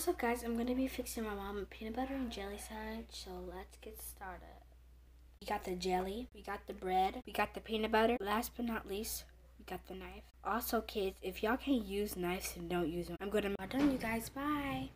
What's up guys, I'm gonna be fixing my mom a peanut butter and jelly sandwich, so let's get started. We got the jelly, we got the bread, we got the peanut butter, last but not least, we got the knife. Also kids, if y'all can't use knives, and don't use them. I'm gonna, I'm done you guys, bye.